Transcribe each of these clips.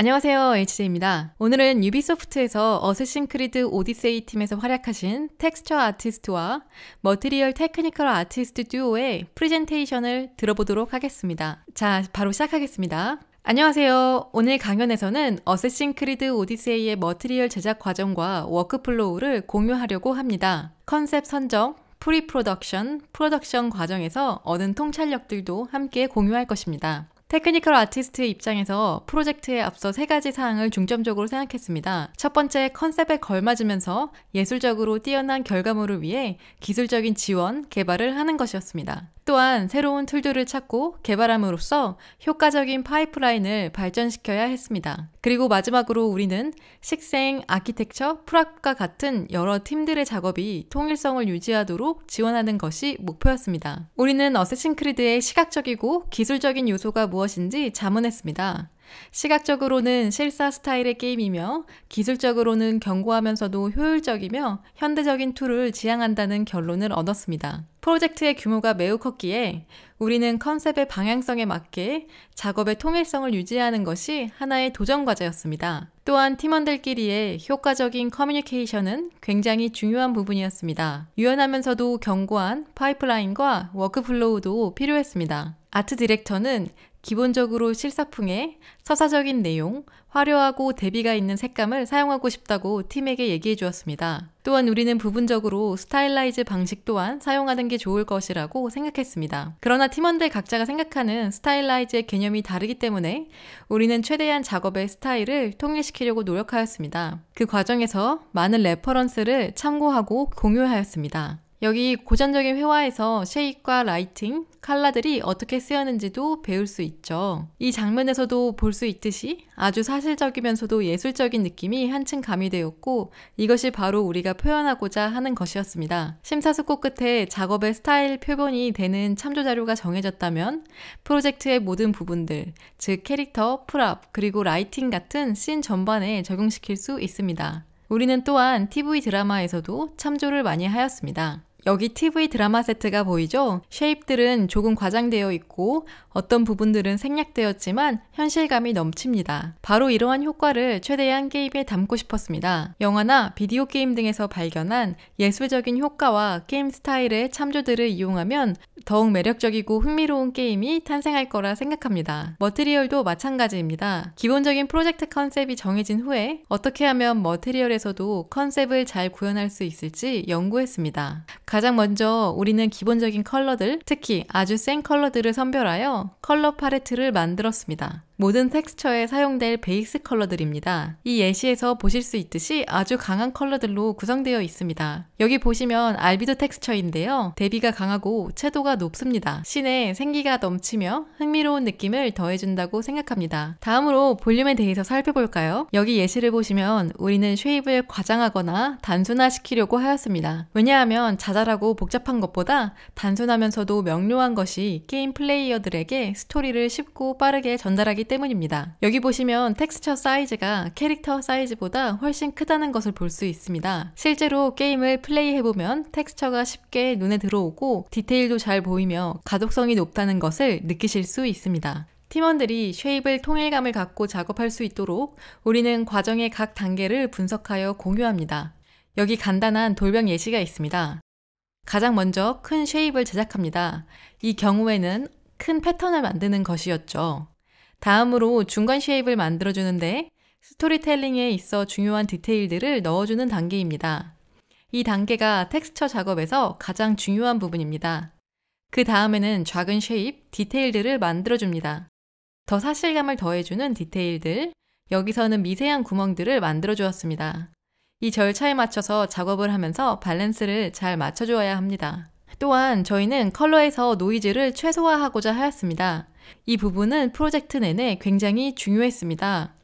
안녕하세요. HJ입니다. 오늘은 유비소프트에서 어쌔싱 크리드 오디세이 팀에서 활약하신 텍스처 아티스트와 머티리얼 테크니컬 아티스트 듀오의 프레젠테이션을 들어보도록 하겠습니다. 자, 바로 시작하겠습니다. 안녕하세요. 오늘 강연에서는 어쌔싱 크리드 오디세이의 머티리얼 제작 과정과 워크플로우를 공유하려고 합니다. 컨셉 선정, 프리프로덕션, 프로덕션 과정에서 얻은 통찰력들도 함께 공유할 것입니다. 테크니컬 아티스트의 입장에서 프로젝트에 앞서 세 가지 사항을 중점적으로 생각했습니다. 첫 번째, 컨셉에 걸맞으면서 예술적으로 뛰어난 결과물을 위해 기술적인 지원, 개발을 하는 것이었습니다. 또한 새로운 툴들을 찾고 개발함으로써 효과적인 파이프라인을 발전시켜야 했습니다. 그리고 마지막으로 우리는 식생, 아키텍처, 프락과 같은 여러 팀들의 작업이 통일성을 유지하도록 지원하는 것이 목표였습니다. 우리는 어쌔신 크리드의 시각적이고 기술적인 요소가 무엇 무엇인지 자문했습니다. 시각적으로는 실사 스타일의 게임이며 기술적으로는 견고하면서도 효율적이며 현대적인 툴을 지향한다는 결론을 얻었습니다. 프로젝트의 규모가 매우 컸기에 우리는 컨셉의 방향성에 맞게 작업의 통일성을 유지하는 것이 하나의 도전과제였습니다. 또한 팀원들끼리의 효과적인 커뮤니케이션은 굉장히 중요한 부분이었습니다. 유연하면서도 견고한 파이프라인과 워크플로우도 필요했습니다. 아트 디렉터는 기본적으로 실사풍의 서사적인 내용, 화려하고 대비가 있는 색감을 사용하고 싶다고 팀에게 얘기해 주었습니다. 또한 우리는 부분적으로 스타일라이즈 방식 또한 사용하는 게 좋을 것이라고 생각했습니다. 그러나 팀원들 각자가 생각하는 스타일라이즈의 개념이 다르기 때문에 우리는 최대한 작업의 스타일을 통일시키려고 노력하였습니다. 그 과정에서 많은 레퍼런스를 참고하고 공유하였습니다. 여기 고전적인 회화에서 쉐입과 라이팅, 칼라들이 어떻게 쓰였는지도 배울 수 있죠. 이 장면에서도 볼 수 있듯이 아주 사실적이면서도 예술적인 느낌이 한층 가미되었고 이것이 바로 우리가 표현하고자 하는 것이었습니다. 심사숙고 끝에 작업의 스타일 표본이 되는 참조 자료가 정해졌다면 프로젝트의 모든 부분들, 즉 캐릭터, 풀업, 그리고 라이팅 같은 씬 전반에 적용시킬 수 있습니다. 우리는 또한 TV 드라마에서도 참조를 많이 하였습니다. 여기 TV 드라마 세트가 보이죠? 쉐입들은 조금 과장되어 있고 어떤 부분들은 생략되었지만 현실감이 넘칩니다. 바로 이러한 효과를 최대한 게임에 담고 싶었습니다. 영화나 비디오 게임 등에서 발견한 예술적인 효과와 게임 스타일의 참조들을 이용하면 더욱 매력적이고 흥미로운 게임이 탄생할 거라 생각합니다. 머트리얼도 마찬가지입니다. 기본적인 프로젝트 컨셉이 정해진 후에 어떻게 하면 머트리얼에서도 컨셉을 잘 구현할 수 있을지 연구했습니다. 가장 먼저 우리는 기본적인 컬러들, 특히 아주 센 컬러들을 선별하여 컬러 파레트를 만들었습니다. 모든 텍스처에 사용될 베이스 컬러들입니다. 이 예시에서 보실 수 있듯이 아주 강한 컬러들로 구성되어 있습니다. 여기 보시면 알비도 텍스처인데요. 대비가 강하고 채도가 높습니다. 신에 생기가 넘치며 흥미로운 느낌을 더해준다고 생각합니다. 다음으로 볼륨에 대해서 살펴볼까요? 여기 예시를 보시면 우리는 쉐입을 과장하거나 단순화시키려고 하였습니다. 왜냐하면 자잘하고 복잡한 것보다 단순하면서도 명료한 것이 게임 플레이어들에게 스토리를 쉽고 빠르게 전달하기 때문입니다. 여기 보시면 텍스처 사이즈가 캐릭터 사이즈보다 훨씬 크다는 것을 볼 수 있습니다. 실제로 게임을 플레이해보면 텍스처가 쉽게 눈에 들어오고 디테일도 잘 보이며 가독성이 높다는 것을 느끼실 수 있습니다. 팀원들이 쉐입을 통일감을 갖고 작업할 수 있도록 우리는 과정의 각 단계를 분석하여 공유합니다. 여기 간단한 돌병 예시가 있습니다. 가장 먼저 큰 쉐입을 제작합니다. 이 경우에는 큰 패턴을 만드는 것이었죠. 다음으로 중간 쉐입을 만들어주는데 스토리텔링에 있어 중요한 디테일들을 넣어주는 단계입니다. 이 단계가 텍스처 작업에서 가장 중요한 부분입니다. 그 다음에는 작은 쉐입, 디테일들을 만들어줍니다. 더 사실감을 더해주는 디테일들, 여기서는 미세한 구멍들을 만들어주었습니다. 이 절차에 맞춰서 작업을 하면서 밸런스를 잘 맞춰주어야 합니다. 또한 저희는 컬러에서 노이즈를 최소화하고자 하였습니다. 이 부분은 프로젝트 내내 굉장히 중요했습니다.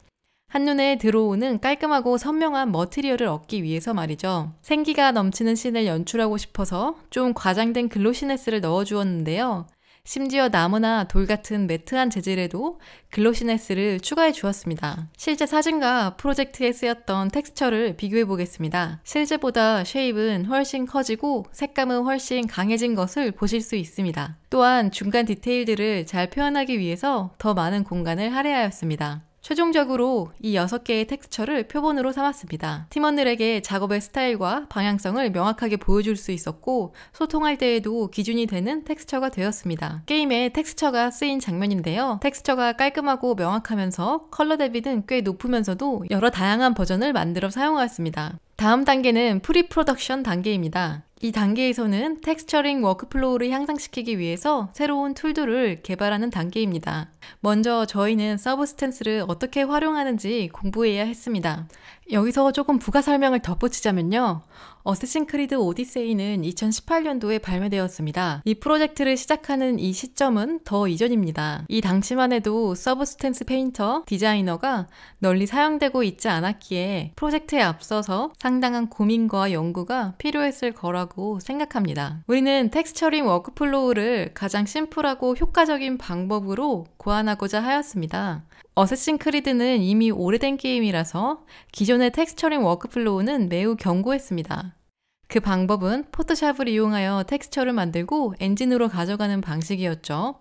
한눈에 들어오는 깔끔하고 선명한 머티리얼을 얻기 위해서 말이죠. 생기가 넘치는 씬을 연출하고 싶어서 좀 과장된 글로시네스를 넣어주었는데요. 심지어 나무나 돌 같은 매트한 재질에도 글로시네스를 추가해 주었습니다. 실제 사진과 프로젝트에 쓰였던 텍스처를 비교해 보겠습니다. 실제보다 쉐입은 훨씬 커지고 색감은 훨씬 강해진 것을 보실 수 있습니다. 또한 중간 디테일들을 잘 표현하기 위해서 더 많은 공간을 할애하였습니다. 최종적으로 이 6개의 텍스처를 표본으로 삼았습니다. 팀원들에게 작업의 스타일과 방향성을 명확하게 보여줄 수 있었고 소통할 때에도 기준이 되는 텍스처가 되었습니다. 게임에 텍스처가 쓰인 장면인데요. 텍스처가 깔끔하고 명확하면서 컬러 대비는 꽤 높으면서도 여러 다양한 버전을 만들어 사용하였습니다. 다음 단계는 프리프로덕션 단계입니다. 이 단계에서는 텍스처링 워크플로우를 향상시키기 위해서 새로운 툴들을 개발하는 단계입니다. 먼저 저희는 서브스탠스를 어떻게 활용하는지 공부해야 했습니다. 여기서 조금 부가 설명을 덧붙이자면요. 어쌔신 크리드 오디세이는 2018년도에 발매되었습니다. 이 프로젝트를 시작하는 이 시점은 더 이전입니다. 이 당시만 해도 서브스탠스 페인터 디자이너가 널리 사용되고 있지 않았기에 프로젝트에 앞서서 상당한 고민과 연구가 필요했을 거라고 생각합니다. 우리는 텍스처링 워크플로우를 가장 심플하고 효과적인 방법으로 고안하고자 하였습니다. 어쌔신 크리드는 이미 오래된 게임이라서 기존의 텍스처링 워크플로우는 매우 견고했습니다. 그 방법은 포토샵을 이용하여 텍스처를 만들고 엔진으로 가져가는 방식이었죠.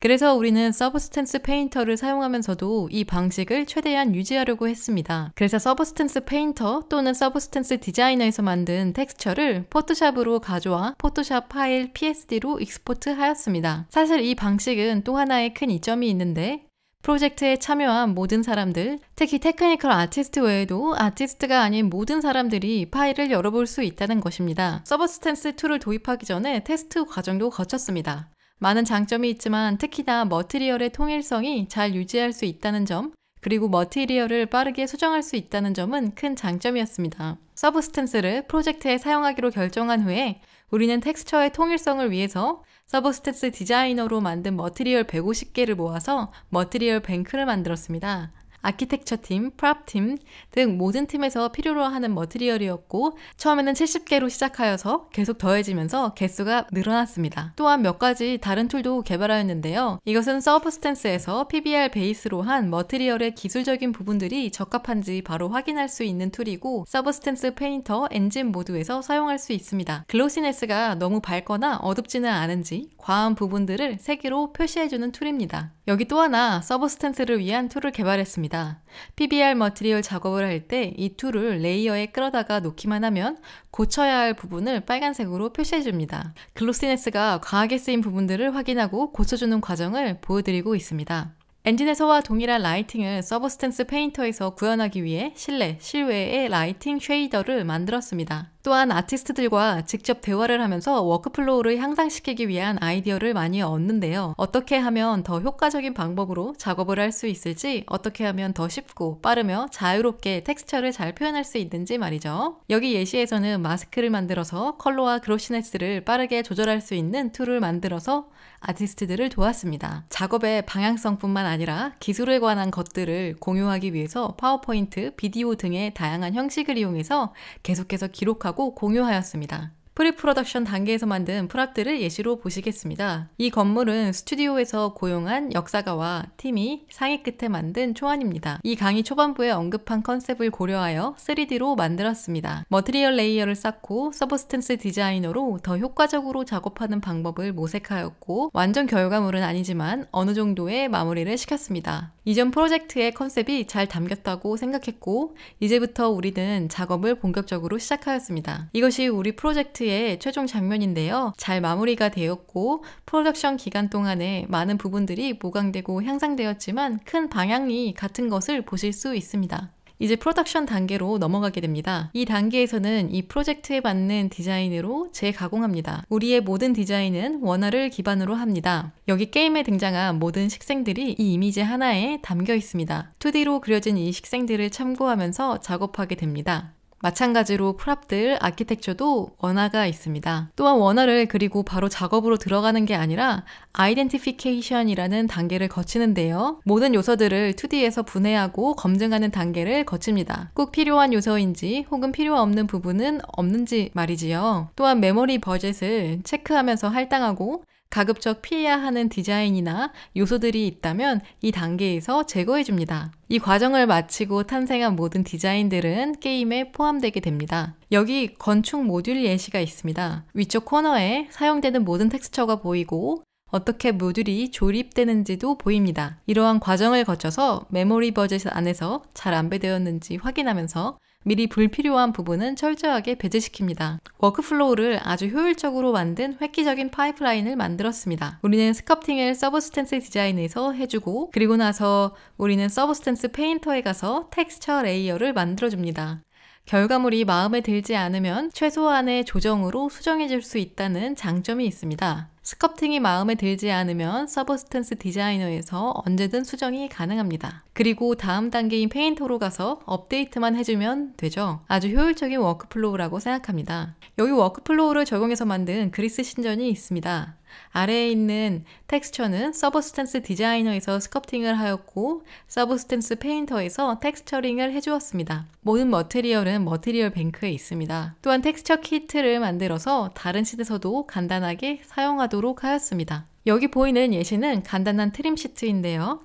그래서 우리는 서브스텐스 페인터를 사용하면서도 이 방식을 최대한 유지하려고 했습니다. 그래서 서브스텐스 페인터 또는 서브스텐스 디자이너에서 만든 텍스처를 포토샵으로 가져와 포토샵 파일 PSD로 익스포트하였습니다. 사실 이 방식은 또 하나의 큰 이점이 있는데 프로젝트에 참여한 모든 사람들, 특히 테크니컬 아티스트 외에도 아티스트가 아닌 모든 사람들이 파일을 열어볼 수 있다는 것입니다. 서버스탠스 2를 도입하기 전에 테스트 과정도 거쳤습니다. 많은 장점이 있지만 특히나 머티리얼의 통일성이 잘 유지할 수 있다는 점, 그리고 머티리얼을 빠르게 수정할 수 있다는 점은 큰 장점이었습니다. 서브스탠스를 프로젝트에 사용하기로 결정한 후에 우리는 텍스처의 통일성을 위해서 서브스탠스 디자이너로 만든 머티리얼 150개를 모아서 머티리얼 뱅크를 만들었습니다. 아키텍처 팀, 프랍 팀 등 모든 팀에서 필요로 하는 머티리얼이었고 처음에는 70개로 시작하여서 계속 더해지면서 개수가 늘어났습니다. 또한 몇 가지 다른 툴도 개발하였는데요. 이것은 서브스탠스에서 PBR 베이스로 한 머티리얼의 기술적인 부분들이 적합한지 바로 확인할 수 있는 툴이고 서브스탠스 페인터, 엔진 모드에서 사용할 수 있습니다. 글로시네스가 너무 밝거나 어둡지는 않은지 과한 부분들을 색으로 표시해주는 툴입니다. 여기 또 하나 서버스탠스를 위한 툴을 개발했습니다. PBR 머티리얼 작업을 할 때 이 툴을 레이어에 끌어다가 놓기만 하면 고쳐야 할 부분을 빨간색으로 표시해줍니다. 글로시네스가 과하게 쓰인 부분들을 확인하고 고쳐주는 과정을 보여드리고 있습니다. 엔진에서와 동일한 라이팅을 서버스탠스 페인터에서 구현하기 위해 실내, 실외의 라이팅 쉐이더를 만들었습니다. 또한 아티스트들과 직접 대화를 하면서 워크플로우를 향상시키기 위한 아이디어를 많이 얻는데요. 어떻게 하면 더 효과적인 방법으로 작업을 할 수 있을지, 어떻게 하면 더 쉽고 빠르며 자유롭게 텍스처를 잘 표현할 수 있는지 말이죠. 여기 예시에서는 마스크를 만들어서 컬러와 그로시네스를 빠르게 조절할 수 있는 툴을 만들어서 아티스트들을 도왔습니다. 작업의 방향성뿐만 아니라 기술에 관한 것들을 공유하기 위해서 파워포인트, 비디오 등의 다양한 형식을 이용해서 계속해서 기록하고 분석하고 공유하였습니다. 프리프로덕션 단계에서 만든 프락들을 예시로 보시겠습니다. 이 건물은 스튜디오에서 고용한 역사가와 팀이 상의 끝에 만든 초안입니다. 이 강의 초반부에 언급한 컨셉을 고려하여 3D로 만들었습니다. 머트리얼 레이어를 쌓고 서브스탠스 디자이너로 더 효과적으로 작업하는 방법을 모색하였고 완전 결과물은 아니지만 어느 정도의 마무리를 시켰습니다. 이전 프로젝트의 컨셉이 잘 담겼다고 생각했고 이제부터 우리는 작업을 본격적으로 시작하였습니다. 이것이 우리 프로젝트의 최종 장면인데요. 잘 마무리가 되었고 프로덕션 기간 동안에 많은 부분들이 보강되고 향상되었지만 큰 방향이 같은 것을 보실 수 있습니다. 이제 프로덕션 단계로 넘어가게 됩니다. 이 단계에서는 이 프로젝트에 맞는 디자인으로 재가공합니다. 우리의 모든 디자인은 원화를 기반으로 합니다. 여기 게임에 등장한 모든 식생들이 이 이미지 하나에 담겨 있습니다. 2D로 그려진 이 식생들을 참고하면서 작업하게 됩니다. 마찬가지로 프랍들, 아키텍처도 원화가 있습니다. 또한 원화를 그리고 바로 작업으로 들어가는 게 아니라 아이덴티피케이션이라는 단계를 거치는데요. 모든 요소들을 2D에서 분해하고 검증하는 단계를 거칩니다. 꼭 필요한 요소인지 혹은 필요 없는 부분은 없는지 말이지요. 또한 메모리 버젯을 체크하면서 할당하고 가급적 피해야 하는 디자인이나 요소들이 있다면 이 단계에서 제거해 줍니다. 이 과정을 마치고 탄생한 모든 디자인들은 게임에 포함되게 됩니다. 여기 건축 모듈 예시가 있습니다. 위쪽 코너에 사용되는 모든 텍스처가 보이고 어떻게 모듈이 조립되는지도 보입니다. 이러한 과정을 거쳐서 메모리 버젯 안에서 잘 안배되었는지 확인하면서 미리 불필요한 부분은 철저하게 배제시킵니다. 워크플로우를 아주 효율적으로 만든 획기적인 파이프라인을 만들었습니다. 우리는 스컵팅을 서브스텐스 디자인에서 해주고 그리고 나서 우리는 서브스텐스 페인터에 가서 텍스처 레이어를 만들어줍니다. 결과물이 마음에 들지 않으면 최소한의 조정으로 수정해줄 수 있다는 장점이 있습니다. 스커팅이 마음에 들지 않으면 서브스턴스 디자이너에서 언제든 수정이 가능합니다. 그리고 다음 단계인 페인터로 가서 업데이트만 해주면 되죠. 아주 효율적인 워크플로우라고 생각합니다. 여기 워크플로우를 적용해서 만든 그리스 신전이 있습니다. 아래에 있는 텍스처는 서브스탠스 디자이너에서 스커팅을 하였고 서브스탠스 페인터에서 텍스처링을 해주었습니다. 모든 머티리얼은 머티리얼 뱅크에 있습니다. 또한 텍스처 키트를 만들어서 다른 시트에서도 간단하게 사용하도록 하였습니다. 여기 보이는 예시는 간단한 트림 시트인데요.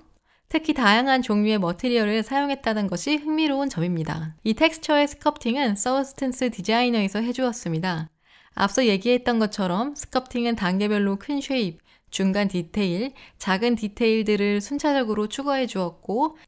특히 다양한 종류의 머티리얼을 사용했다는 것이 흥미로운 점입니다. 이 텍스처의 스커팅은 서브스탠스 디자이너에서 해주었습니다. 앞서 얘기했던 것처럼 스커팅은 단계별로 큰 쉐입, 중간 디테일, 작은 디테일들을 순차적으로 추가해 주었고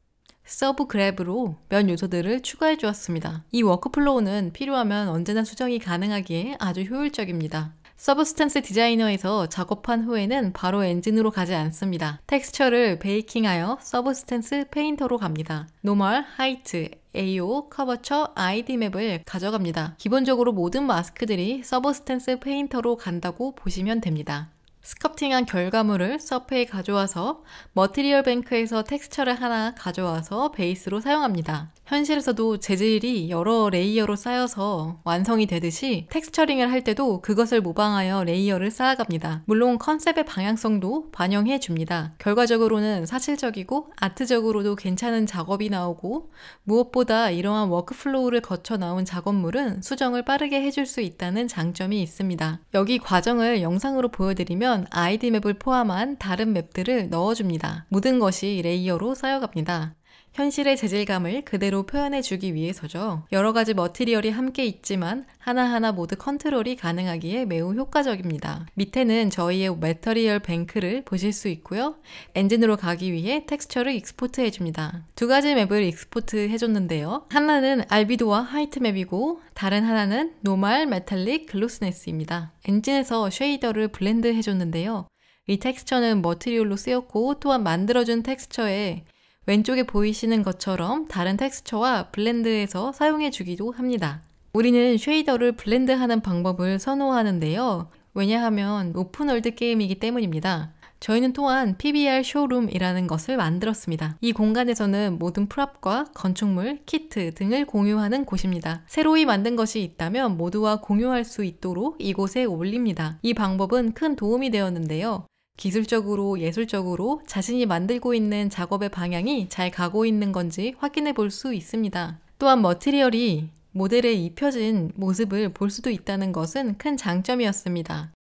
서브 그랩으로 면 요소들을 추가해 주었습니다. 이 워크플로우는 필요하면 언제나 수정이 가능하기에 아주 효율적입니다. 서브스턴스 디자이너에서 작업한 후에는 바로 엔진으로 가지 않습니다. 텍스처를 베이킹하여 서브스턴스 페인터로 갑니다. 노멀, 하이트, AO 커버처 ID 맵을 가져갑니다. 기본적으로 모든 마스크들이 서버스탠스 페인터로 간다고 보시면 됩니다. 스커팅한 결과물을 서프이 가져와서 머티리얼 뱅크에서 텍스처를 하나 가져와서 베이스로 사용합니다. 현실에서도 재질이 여러 레이어로 쌓여서 완성이 되듯이 텍스처링을 할 때도 그것을 모방하여 레이어를 쌓아갑니다. 물론 컨셉의 방향성도 반영해 줍니다. 결과적으로는 사실적이고 아트적으로도 괜찮은 작업이 나오고 무엇보다 이러한 워크플로우를 거쳐 나온 작업물은 수정을 빠르게 해줄 수 있다는 장점이 있습니다. 여기 과정을 영상으로 보여드리면 보면 아이디 맵을 포함한 다른 맵들을 넣어줍니다. 모든 것이 레이어로 쌓여갑니다. 현실의 재질감을 그대로 표현해주기 위해서죠. 여러 가지 머티리얼이 함께 있지만 하나하나 모두 컨트롤이 가능하기에 매우 효과적입니다. 밑에는 저희의 메터리얼 뱅크를 보실 수 있고요. 엔진으로 가기 위해 텍스처를 익스포트해줍니다. 두 가지 맵을 익스포트해줬는데요. 하나는 알비도와 하이트 맵이고 다른 하나는 노말 메탈릭 글로스네스입니다. 엔진에서 쉐이더를 블렌드 해줬는데요. 이 텍스처는 머티리얼로 쓰였고 또한 만들어준 텍스처에 왼쪽에 보이시는 것처럼 다른 텍스처와 블렌드에서 사용해 주기도 합니다. 우리는 쉐이더를 블렌드하는 방법을 선호하는데요. 왜냐하면 오픈월드 게임이기 때문입니다. 저희는 또한 PBR 쇼룸이라는 것을 만들었습니다. 이 공간에서는 모든 프랍과 건축물, 키트 등을 공유하는 곳입니다. 새로이 만든 것이 있다면 모두와 공유할 수 있도록 이곳에 올립니다. 이 방법은 큰 도움이 되었는데요. 기술적으로, 예술적으로 자신이 만들고 있는 작업의 방향이 잘 가고 있는 건지 확인해 볼 수 있습니다. 또한 머티리얼이 모델에 입혀진 모습을 볼 수도 있다는 것은 큰 장점이었습니다.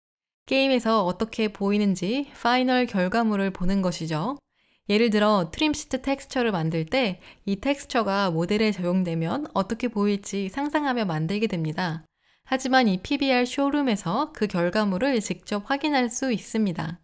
게임에서 어떻게 보이는지 파이널 결과물을 보는 것이죠. 예를 들어 트림 시트 텍스처를 만들 때 이 텍스처가 모델에 적용되면 어떻게 보일지 상상하며 만들게 됩니다. 하지만 이 PBR 쇼룸에서 그 결과물을 직접 확인할 수 있습니다.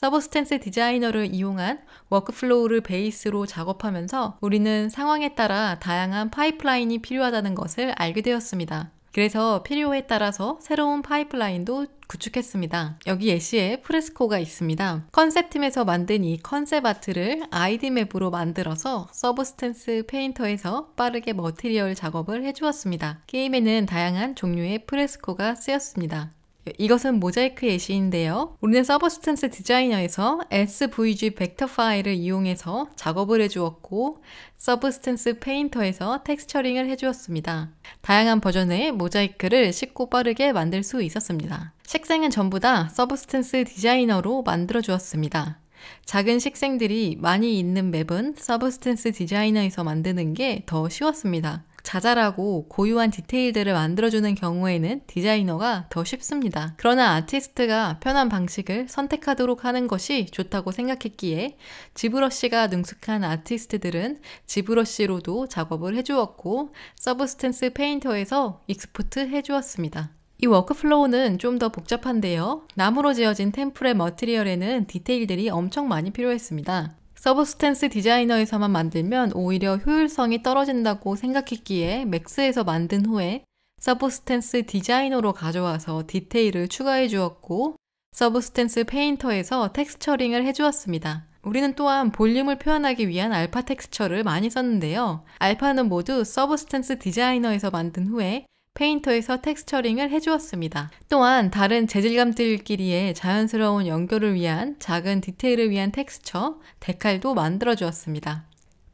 서브스텐스 디자이너를 이용한 워크플로우를 베이스로 작업하면서 우리는 상황에 따라 다양한 파이프라인이 필요하다는 것을 알게 되었습니다. 그래서 필요에 따라서 새로운 파이프라인도 구축했습니다. 여기 예시에 프레스코가 있습니다. 컨셉팀에서 만든 이 컨셉 아트를 아이디맵으로 만들어서 서브스텐스 페인터에서 빠르게 머티리얼 작업을 해주었습니다. 게임에는 다양한 종류의 프레스코가 쓰였습니다. 이것은 모자이크 예시인데요. 우리는 서브스턴스 디자이너에서 SVG 벡터 파일을 이용해서 작업을 해주었고 서브스턴스 페인터에서 텍스처링을 해주었습니다. 다양한 버전의 모자이크를 쉽고 빠르게 만들 수 있었습니다. 색상은 전부 다 서브스턴스 디자이너로 만들어 주었습니다. 작은 식생들이 많이 있는 맵은 서브스턴스 디자이너에서 만드는 게 더 쉬웠습니다. 자잘하고 고유한 디테일들을 만들어주는 경우에는 디자이너가 더 쉽습니다. 그러나 아티스트가 편한 방식을 선택하도록 하는 것이 좋다고 생각했기에 지브러쉬가 능숙한 아티스트들은 지브러쉬로도 작업을 해주었고 서브스텐스 페인터에서 익스포트 해주었습니다. 이 워크플로우는 좀 더 복잡한데요. 나무로 지어진 템플의 머티리얼에는 디테일들이 엄청 많이 필요했습니다. 서브스탠스 디자이너에서만 만들면 오히려 효율성이 떨어진다고 생각했기에 맥스에서 만든 후에 서브스탠스 디자이너로 가져와서 디테일을 추가해 주었고 서브스탠스 페인터에서 텍스처링을 해 주었습니다. 우리는 또한 볼륨을 표현하기 위한 알파 텍스처를 많이 썼는데요. 알파는 모두 서브스탠스 디자이너에서 만든 후에 페인터에서 텍스처링을 해주었습니다. 또한 다른 재질감들끼리의 자연스러운 연결을 위한 작은 디테일을 위한 텍스처, 데칼도 만들어주었습니다.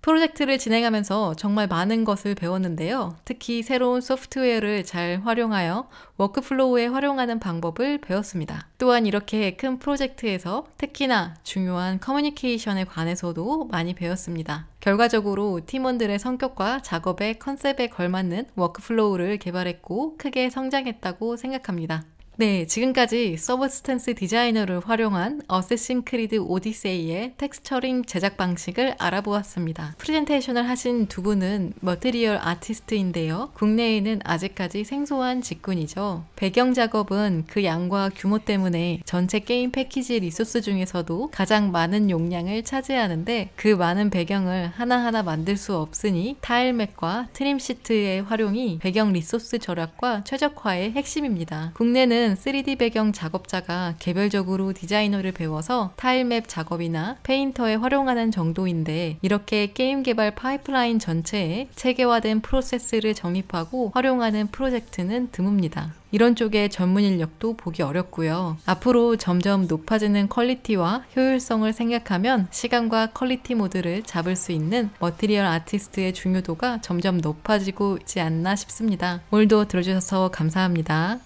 프로젝트를 진행하면서 정말 많은 것을 배웠는데요. 특히 새로운 소프트웨어를 잘 활용하여 워크플로우에 활용하는 방법을 배웠습니다. 또한 이렇게 큰 프로젝트에서 특히나 중요한 커뮤니케이션에 관해서도 많이 배웠습니다. 결과적으로 팀원들의 성격과 작업의 컨셉에 걸맞는 워크플로우를 개발했고 크게 성장했다고 생각합니다. 네, 지금까지 서브스탠스 디자이너를 활용한 어세싱 크리드 오디세이의 텍스처링 제작 방식을 알아보았습니다. 프레젠테이션을 하신 두 분은 머티리얼 아티스트인데요. 국내에는 아직까지 생소한 직군이죠. 배경 작업은 그 양과 규모 때문에 전체 게임 패키지 리소스 중에서도 가장 많은 용량을 차지하는데 그 많은 배경을 하나하나 만들 수 없으니 타일맵과 트림 시트의 활용이 배경 리소스 절약과 최적화의 핵심입니다. 국내는 저는 3D 배경 작업자가 개별적으로 디자이너를 배워서 타일맵 작업이나 페인터에 활용하는 정도인데 이렇게 게임 개발 파이프라인 전체에 체계화된 프로세스를 정립하고 활용하는 프로젝트는 드뭅니다. 이런 쪽의 전문 인력도 보기 어렵고요. 앞으로 점점 높아지는 퀄리티와 효율성을 생각하면 시간과 퀄리티 모드를 잡을 수 있는 머티리얼 아티스트의 중요도가 점점 높아지고 있지 않나 싶습니다. 오늘도 들어주셔서 감사합니다.